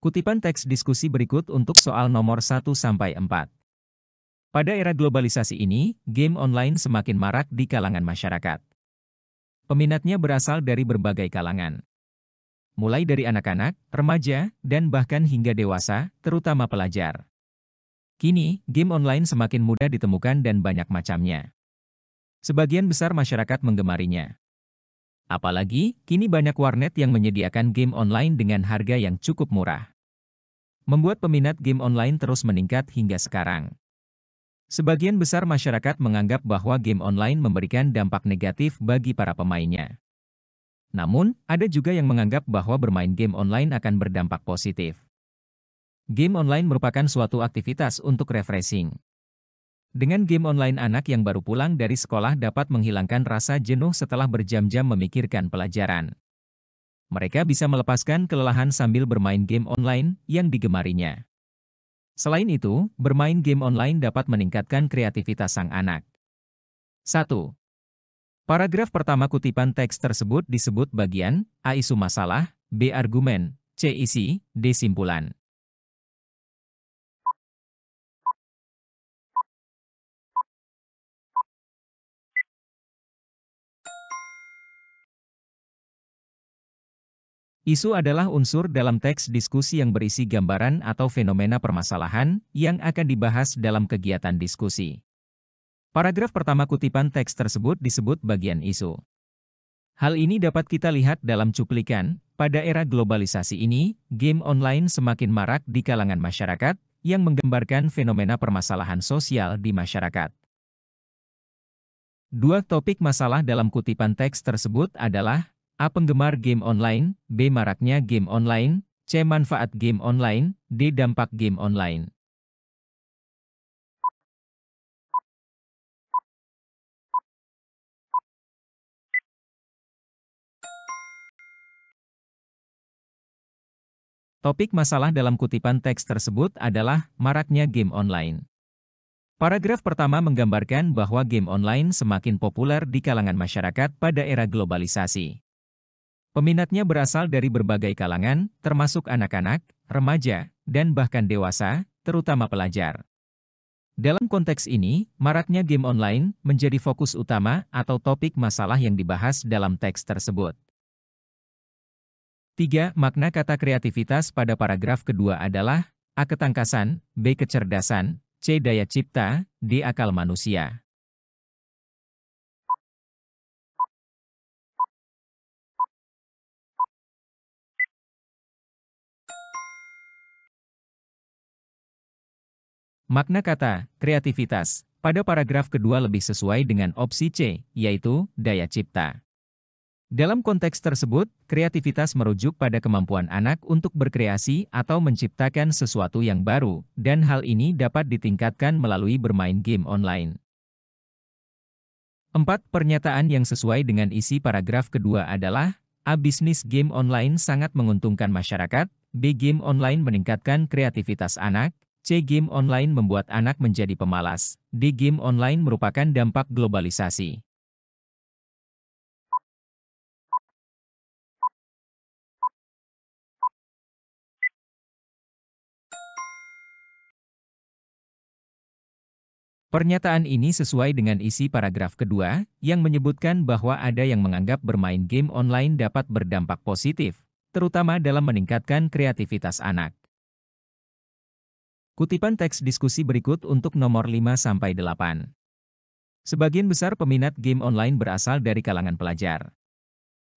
Kutipan teks diskusi berikut untuk soal nomor 1 sampai 4. Pada era globalisasi ini, game online semakin marak di kalangan masyarakat. Peminatnya berasal dari berbagai kalangan. Mulai dari anak-anak, remaja, dan bahkan hingga dewasa, terutama pelajar. Kini, game online semakin mudah ditemukan dan banyak macamnya. Sebagian besar masyarakat menggemarinya. Apalagi, kini banyak warnet yang menyediakan game online dengan harga yang cukup murah. Membuat peminat game online terus meningkat hingga sekarang. Sebagian besar masyarakat menganggap bahwa game online memberikan dampak negatif bagi para pemainnya. Namun, ada juga yang menganggap bahwa bermain game online akan berdampak positif. Game online merupakan suatu aktivitas untuk refreshing. Dengan game online anak yang baru pulang dari sekolah dapat menghilangkan rasa jenuh setelah berjam-jam memikirkan pelajaran. Mereka bisa melepaskan kelelahan sambil bermain game online yang digemarinya. Selain itu, bermain game online dapat meningkatkan kreativitas sang anak. 1. Paragraf pertama kutipan teks tersebut disebut bagian A. Isu masalah, B. Argumen, C. Isi, D. Simpulan. Isu adalah unsur dalam teks diskusi yang berisi gambaran atau fenomena permasalahan yang akan dibahas dalam kegiatan diskusi. Paragraf pertama kutipan teks tersebut disebut bagian isu. Hal ini dapat kita lihat dalam cuplikan, pada era globalisasi ini, game online semakin marak di kalangan masyarakat, yang menggambarkan fenomena permasalahan sosial di masyarakat. Dua topik masalah dalam kutipan teks tersebut adalah A. Penggemar game online, B. Maraknya game online, C. Manfaat game online, D. Dampak game online. Topik masalah dalam kutipan teks tersebut adalah maraknya game online. Paragraf pertama menggambarkan bahwa game online semakin populer di kalangan masyarakat pada era globalisasi. Peminatnya berasal dari berbagai kalangan, termasuk anak-anak, remaja, dan bahkan dewasa, terutama pelajar. Dalam konteks ini, maraknya game online menjadi fokus utama atau topik masalah yang dibahas dalam teks tersebut. 3. Makna kata kreativitas pada paragraf kedua adalah A. Ketangkasan, B. Kecerdasan, C. Daya cipta, D. Akal manusia. Makna kata, kreativitas, pada paragraf kedua lebih sesuai dengan opsi C, yaitu daya cipta. Dalam konteks tersebut, kreativitas merujuk pada kemampuan anak untuk berkreasi atau menciptakan sesuatu yang baru, dan hal ini dapat ditingkatkan melalui bermain game online. Empat Pernyataan yang sesuai dengan isi paragraf kedua adalah A. Bisnis game online sangat menguntungkan masyarakat B. Game online meningkatkan kreativitas anak C. Game online membuat anak menjadi pemalas. D. Game online merupakan dampak globalisasi. Pernyataan ini sesuai dengan isi paragraf kedua, yang menyebutkan bahwa ada yang menganggap bermain game online dapat berdampak positif, terutama dalam meningkatkan kreativitas anak. Kutipan teks diskusi berikut untuk nomor 5-8. Sebagian besar peminat game online berasal dari kalangan pelajar.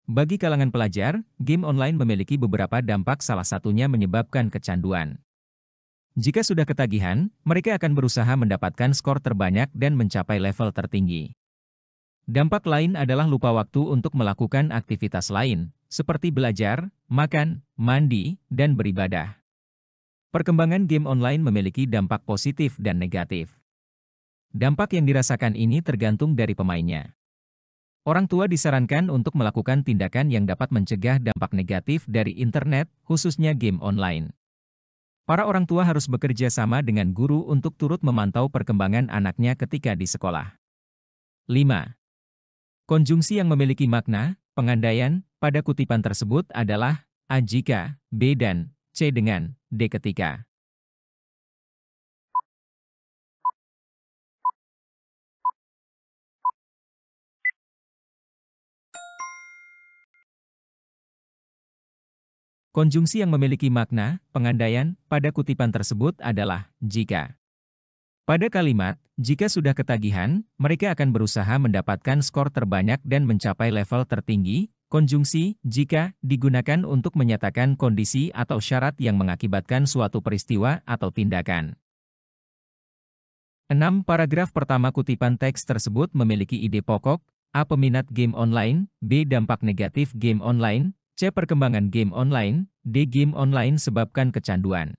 Bagi kalangan pelajar, game online memiliki beberapa dampak salah satunya menyebabkan kecanduan. Jika sudah ketagihan, mereka akan berusaha mendapatkan skor terbanyak dan mencapai level tertinggi. Dampak lain adalah lupa waktu untuk melakukan aktivitas lain, seperti belajar, makan, mandi, dan beribadah. Perkembangan game online memiliki dampak positif dan negatif. Dampak yang dirasakan ini tergantung dari pemainnya. Orang tua disarankan untuk melakukan tindakan yang dapat mencegah dampak negatif dari internet, khususnya game online. Para orang tua harus bekerja sama dengan guru untuk turut memantau perkembangan anaknya ketika di sekolah. 5. Konjungsi yang memiliki makna, pengandaian, pada kutipan tersebut adalah A jika, B dan C dengan, D ketiga. Konjungsi yang memiliki makna, pengandaian, pada kutipan tersebut adalah jika. Pada kalimat, jika sudah ketagihan, mereka akan berusaha mendapatkan skor terbanyak dan mencapai level tertinggi, Konjungsi, jika digunakan untuk menyatakan kondisi atau syarat yang mengakibatkan suatu peristiwa atau tindakan. Enam Paragraf pertama kutipan teks tersebut memiliki ide pokok, A. Peminat game online, B. Dampak negatif game online, C. Perkembangan game online, D. Game online sebabkan kecanduan.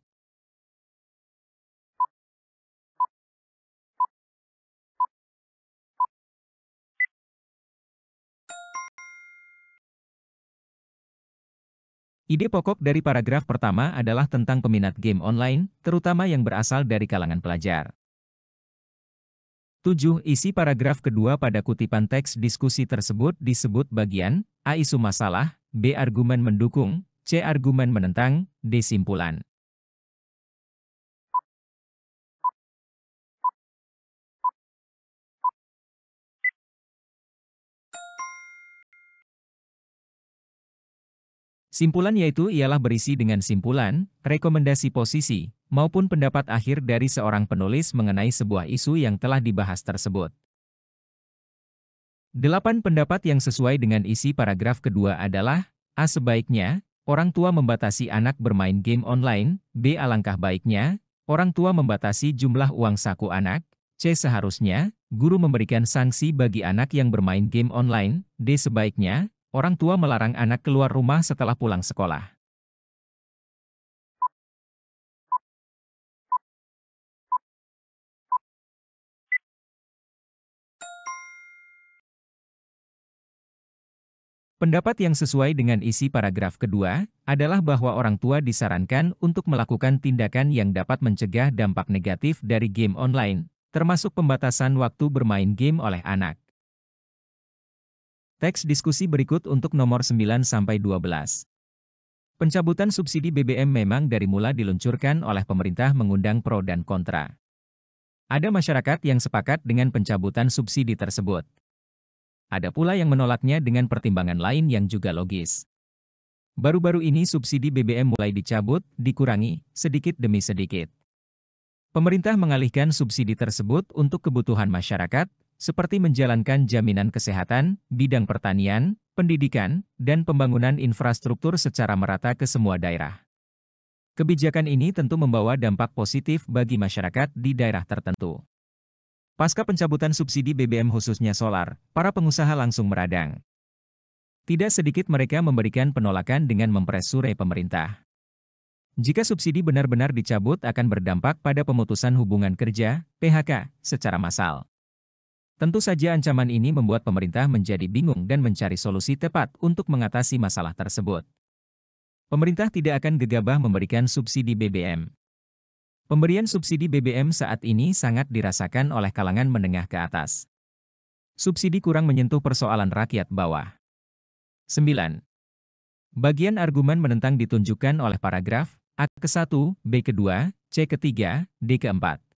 Ide pokok dari paragraf pertama adalah tentang peminat game online, terutama yang berasal dari kalangan pelajar. 7. Isi paragraf kedua pada kutipan teks diskusi tersebut disebut bagian A. Isu masalah, B. Argumen mendukung, C. Argumen menentang, D. Simpulan. Simpulan yaitu ialah berisi dengan simpulan, rekomendasi posisi, maupun pendapat akhir dari seorang penulis mengenai sebuah isu yang telah dibahas tersebut. Delapan pendapat yang sesuai dengan isi paragraf kedua adalah A. Sebaiknya, orang tua membatasi anak bermain game online, B. Alangkah baiknya, orang tua membatasi jumlah uang saku anak, C. Seharusnya, guru memberikan sanksi bagi anak yang bermain game online, D. Sebaiknya, Orang tua melarang anak keluar rumah setelah pulang sekolah. Pendapat yang sesuai dengan isi paragraf kedua adalah bahwa orang tua disarankan untuk melakukan tindakan yang dapat mencegah dampak negatif dari game online, termasuk pembatasan waktu bermain game oleh anak. Teks diskusi berikut untuk nomor 9 sampai 12. Pencabutan subsidi BBM memang dari mula diluncurkan oleh pemerintah mengundang pro dan kontra. Ada masyarakat yang sepakat dengan pencabutan subsidi tersebut. Ada pula yang menolaknya dengan pertimbangan lain yang juga logis. Baru-baru ini subsidi BBM mulai dicabut, dikurangi, sedikit demi sedikit. Pemerintah mengalihkan subsidi tersebut untuk kebutuhan masyarakat, seperti menjalankan jaminan kesehatan, bidang pertanian, pendidikan, dan pembangunan infrastruktur secara merata ke semua daerah. Kebijakan ini tentu membawa dampak positif bagi masyarakat di daerah tertentu. Pasca pencabutan subsidi BBM khususnya solar, para pengusaha langsung meradang. Tidak sedikit mereka memberikan penolakan dengan mempres surai pemerintah. Jika subsidi benar-benar dicabut akan berdampak pada pemutusan hubungan kerja, PHK, secara massal. Tentu saja ancaman ini membuat pemerintah menjadi bingung dan mencari solusi tepat untuk mengatasi masalah tersebut. Pemerintah tidak akan gegabah memberikan subsidi BBM. Pemberian subsidi BBM saat ini sangat dirasakan oleh kalangan menengah ke atas. Subsidi kurang menyentuh persoalan rakyat bawah. 9. Bagian argumen menentang ditunjukkan oleh paragraf A ke-1, B ke-2, C ke-3, D ke-4.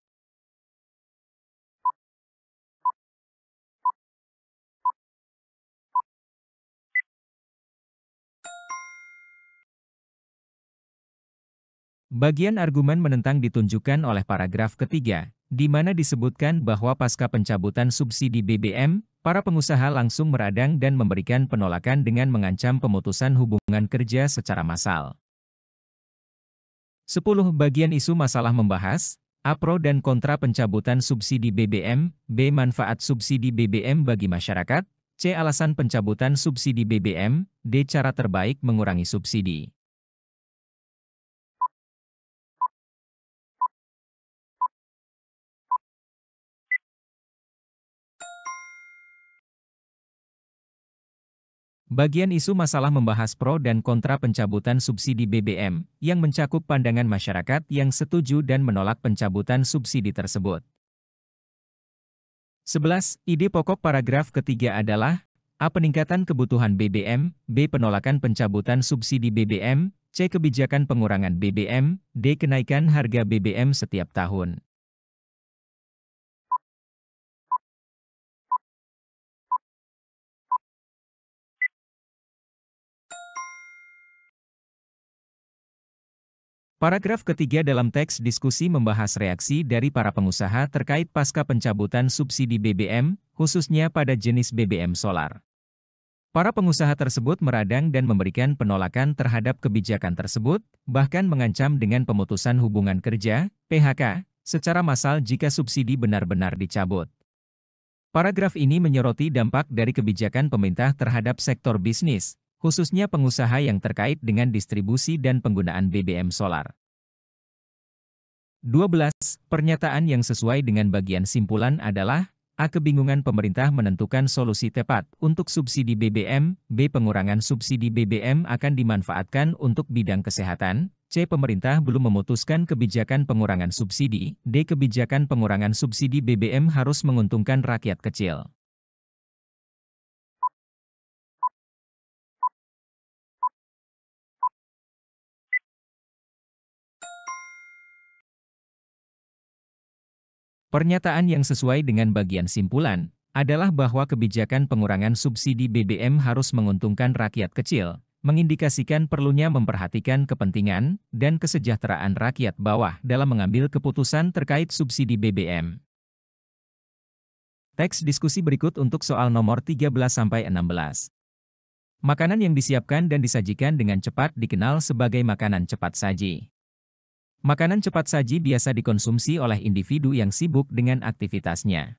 Bagian argumen menentang ditunjukkan oleh paragraf ketiga, di mana disebutkan bahwa pasca pencabutan subsidi BBM, para pengusaha langsung meradang dan memberikan penolakan dengan mengancam pemutusan hubungan kerja secara massal. 10. Bagian isu masalah membahas, A pro dan kontra pencabutan subsidi BBM, B manfaat subsidi BBM bagi masyarakat, C alasan pencabutan subsidi BBM, D cara terbaik mengurangi subsidi. Bagian isu masalah membahas pro dan kontra pencabutan subsidi BBM, yang mencakup pandangan masyarakat yang setuju dan menolak pencabutan subsidi tersebut. 11. Ide pokok paragraf ketiga adalah A. Peningkatan kebutuhan BBM, B. Penolakan pencabutan subsidi BBM, C. Kebijakan pengurangan BBM, D. Kenaikan harga BBM setiap tahun. Paragraf ketiga dalam teks diskusi membahas reaksi dari para pengusaha terkait pasca pencabutan subsidi BBM, khususnya pada jenis BBM solar. Para pengusaha tersebut meradang dan memberikan penolakan terhadap kebijakan tersebut, bahkan mengancam dengan pemutusan hubungan kerja (PHK) secara massal jika subsidi benar-benar dicabut. Paragraf ini menyoroti dampak dari kebijakan pemerintah terhadap sektor bisnis, khususnya pengusaha yang terkait dengan distribusi dan penggunaan BBM solar. 12. Pernyataan yang sesuai dengan bagian simpulan adalah A. Kebingungan pemerintah menentukan solusi tepat untuk subsidi BBM, B. Pengurangan subsidi BBM akan dimanfaatkan untuk bidang kesehatan, C. Pemerintah belum memutuskan kebijakan pengurangan subsidi, D. Kebijakan pengurangan subsidi BBM harus menguntungkan rakyat kecil. Pernyataan yang sesuai dengan bagian simpulan adalah bahwa kebijakan pengurangan subsidi BBM harus menguntungkan rakyat kecil, mengindikasikan perlunya memperhatikan kepentingan dan kesejahteraan rakyat bawah dalam mengambil keputusan terkait subsidi BBM. Teks diskusi berikut untuk soal nomor 13 sampai 16. Makanan yang disiapkan dan disajikan dengan cepat dikenal sebagai makanan cepat saji. Makanan cepat saji biasa dikonsumsi oleh individu yang sibuk dengan aktivitasnya.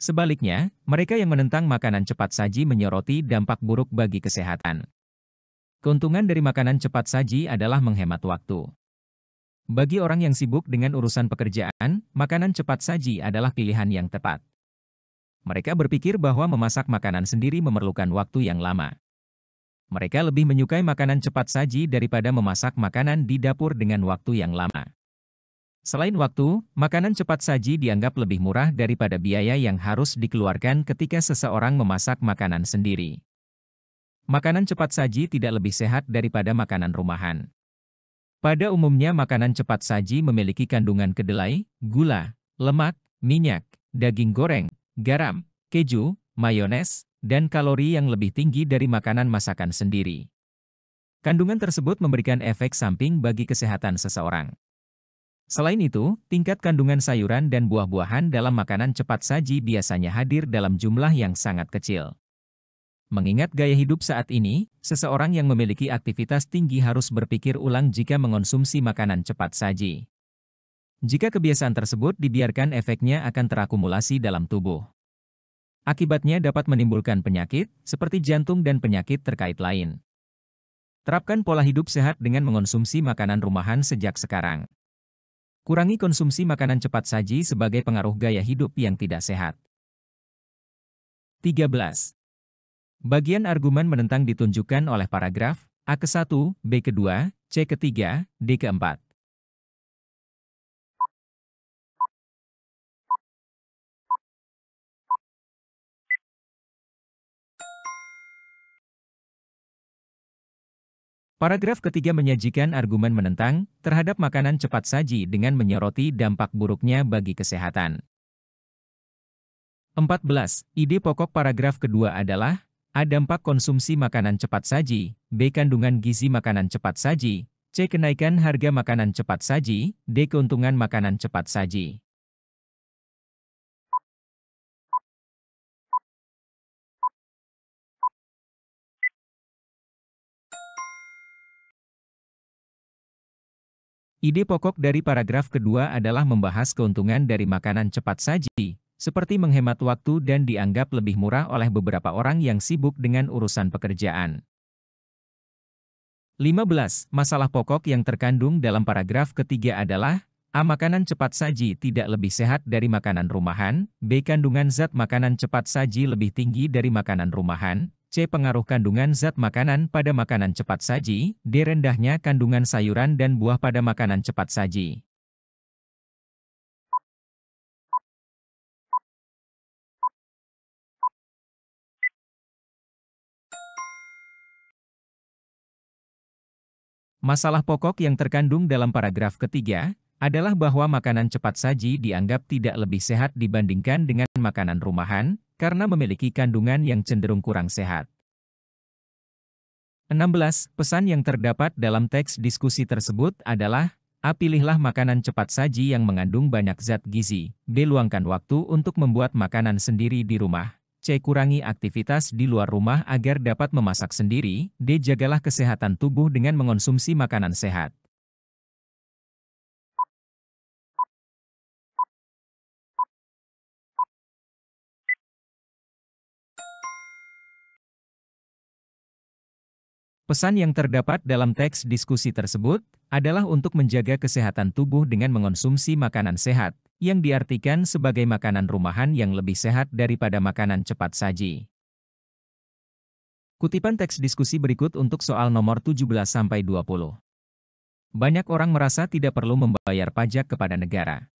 Sebaliknya, mereka yang menentang makanan cepat saji menyoroti dampak buruk bagi kesehatan. Keuntungan dari makanan cepat saji adalah menghemat waktu. Bagi orang yang sibuk dengan urusan pekerjaan, makanan cepat saji adalah pilihan yang tepat. Mereka berpikir bahwa memasak makanan sendiri memerlukan waktu yang lama. Mereka lebih menyukai makanan cepat saji daripada memasak makanan di dapur dengan waktu yang lama. Selain waktu, makanan cepat saji dianggap lebih murah daripada biaya yang harus dikeluarkan ketika seseorang memasak makanan sendiri. Makanan cepat saji tidak lebih sehat daripada makanan rumahan. Pada umumnya makanan cepat saji memiliki kandungan kedelai, gula, lemak, minyak, daging goreng, garam, keju, mayones, dan kalori yang lebih tinggi dari makanan masakan sendiri. Kandungan tersebut memberikan efek samping bagi kesehatan seseorang. Selain itu, tingkat kandungan sayuran dan buah-buahan dalam makanan cepat saji biasanya hadir dalam jumlah yang sangat kecil. Mengingat gaya hidup saat ini, seseorang yang memiliki aktivitas tinggi harus berpikir ulang jika mengonsumsi makanan cepat saji. Jika kebiasaan tersebut dibiarkan efeknya akan terakumulasi dalam tubuh. Akibatnya dapat menimbulkan penyakit, seperti jantung dan penyakit terkait lain. Terapkan pola hidup sehat dengan mengonsumsi makanan rumahan sejak sekarang. Kurangi konsumsi makanan cepat saji sebagai pengaruh gaya hidup yang tidak sehat. 13. Bagian argumen menentang ditunjukkan oleh paragraf A ke-1, B ke-2, C ke-3, D ke-4. Paragraf ketiga menyajikan argumen menentang terhadap makanan cepat saji dengan menyoroti dampak buruknya bagi kesehatan. 14. Ide pokok paragraf kedua adalah A. Dampak konsumsi makanan cepat saji B. Kandungan gizi makanan cepat saji C. Kenaikan harga makanan cepat saji D. Keuntungan makanan cepat saji Ide pokok dari paragraf kedua adalah membahas keuntungan dari makanan cepat saji, seperti menghemat waktu dan dianggap lebih murah oleh beberapa orang yang sibuk dengan urusan pekerjaan. 15. Masalah pokok yang terkandung dalam paragraf ketiga adalah A. Makanan cepat saji tidak lebih sehat dari makanan rumahan B. Kandungan zat makanan cepat saji lebih tinggi dari makanan rumahan Pengaruh kandungan zat makanan pada makanan cepat saji, D. Rendahnya kandungan sayuran dan buah pada makanan cepat saji. Masalah pokok yang terkandung dalam paragraf ketiga adalah bahwa makanan cepat saji dianggap tidak lebih sehat dibandingkan dengan makanan rumahan, karena memiliki kandungan yang cenderung kurang sehat. 16. Pesan yang terdapat dalam teks diskusi tersebut adalah, A. Pilihlah makanan cepat saji yang mengandung banyak zat gizi. B. Luangkan waktu untuk membuat makanan sendiri di rumah. C. Kurangi aktivitas di luar rumah agar dapat memasak sendiri. D. Jagalah kesehatan tubuh dengan mengonsumsi makanan sehat. Pesan yang terdapat dalam teks diskusi tersebut adalah untuk menjaga kesehatan tubuh dengan mengonsumsi makanan sehat, yang diartikan sebagai makanan rumahan yang lebih sehat daripada makanan cepat saji. Kutipan teks diskusi berikut untuk soal nomor 17-20. Banyak orang merasa tidak perlu membayar pajak kepada negara.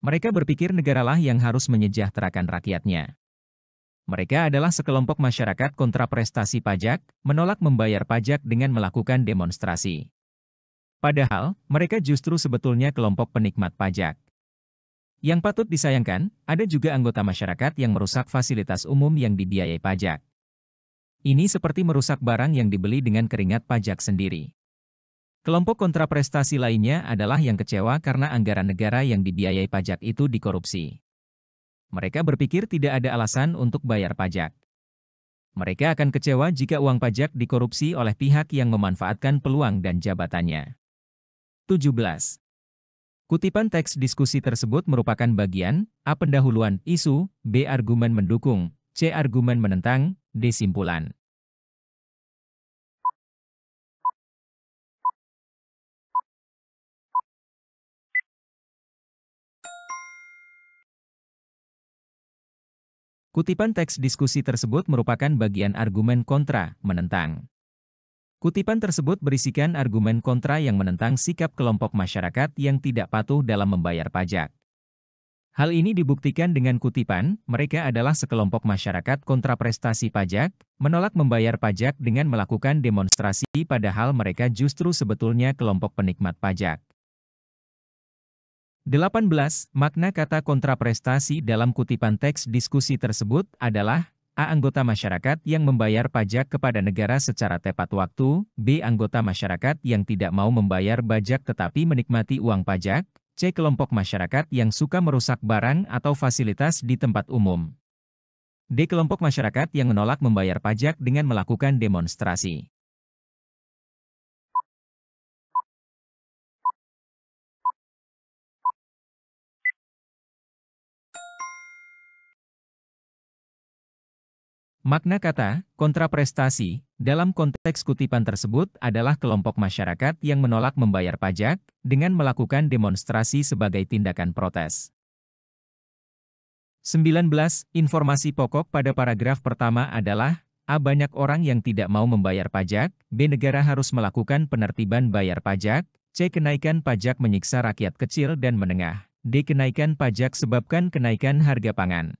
Mereka berpikir negaralah yang harus menyejahterakan rakyatnya. Mereka adalah sekelompok masyarakat kontraprestasi pajak, menolak membayar pajak dengan melakukan demonstrasi. Padahal, mereka justru sebetulnya kelompok penikmat pajak. Yang patut disayangkan, ada juga anggota masyarakat yang merusak fasilitas umum yang dibiayai pajak. Ini seperti merusak barang yang dibeli dengan keringat pajak sendiri. Kelompok kontraprestasi lainnya adalah yang kecewa karena anggaran negara yang dibiayai pajak itu dikorupsi. Mereka berpikir tidak ada alasan untuk bayar pajak. Mereka akan kecewa jika uang pajak dikorupsi oleh pihak yang memanfaatkan peluang dan jabatannya. 17. Kutipan teks diskusi tersebut merupakan bagian A. Pendahuluan isu, B. Argumen mendukung, C. Argumen menentang, D. Simpulan. Kutipan teks diskusi tersebut merupakan bagian argumen kontra menentang. Kutipan tersebut berisikan argumen kontra yang menentang sikap kelompok masyarakat yang tidak patuh dalam membayar pajak. Hal ini dibuktikan dengan kutipan, mereka adalah sekelompok masyarakat kontraprestasi pajak, menolak membayar pajak dengan melakukan demonstrasi padahal mereka justru sebetulnya kelompok penikmat pajak. 18. Makna kata kontraprestasi dalam kutipan teks diskusi tersebut adalah A. Anggota masyarakat yang membayar pajak kepada negara secara tepat waktu, B. Anggota masyarakat yang tidak mau membayar pajak tetapi menikmati uang pajak, C. Kelompok masyarakat yang suka merusak barang atau fasilitas di tempat umum. D. Kelompok masyarakat yang menolak membayar pajak dengan melakukan demonstrasi. Makna kata, kontraprestasi, dalam konteks kutipan tersebut adalah kelompok masyarakat yang menolak membayar pajak dengan melakukan demonstrasi sebagai tindakan protes. 19. Informasi pokok pada paragraf pertama adalah A. Banyak orang yang tidak mau membayar pajak, B. Negara harus melakukan penertiban bayar pajak, C. Kenaikan pajak menyiksa rakyat kecil dan menengah, D. Kenaikan pajak sebabkan kenaikan harga pangan.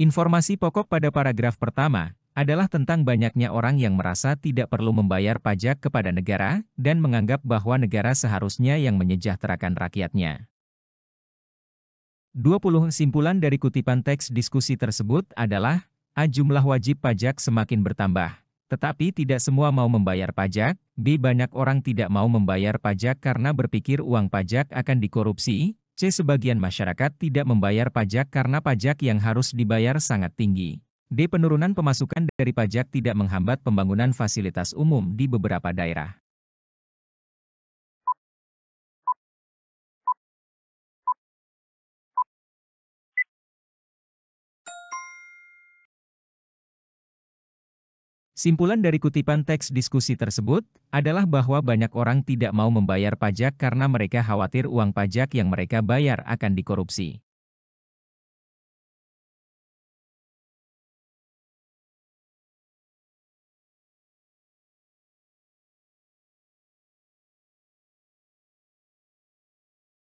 Informasi pokok pada paragraf pertama adalah tentang banyaknya orang yang merasa tidak perlu membayar pajak kepada negara dan menganggap bahwa negara seharusnya yang menyejahterakan rakyatnya. 20 simpulan dari kutipan teks diskusi tersebut adalah A. Jumlah wajib pajak semakin bertambah, tetapi tidak semua mau membayar pajak, B. Banyak orang tidak mau membayar pajak karena berpikir uang pajak akan dikorupsi, C. Sebagian masyarakat tidak membayar pajak karena pajak yang harus dibayar sangat tinggi. D. Penurunan pemasukan dari pajak tidak menghambat pembangunan fasilitas umum di beberapa daerah. Simpulan dari kutipan teks diskusi tersebut adalah bahwa banyak orang tidak mau membayar pajak karena mereka khawatir uang pajak yang mereka bayar akan dikorupsi.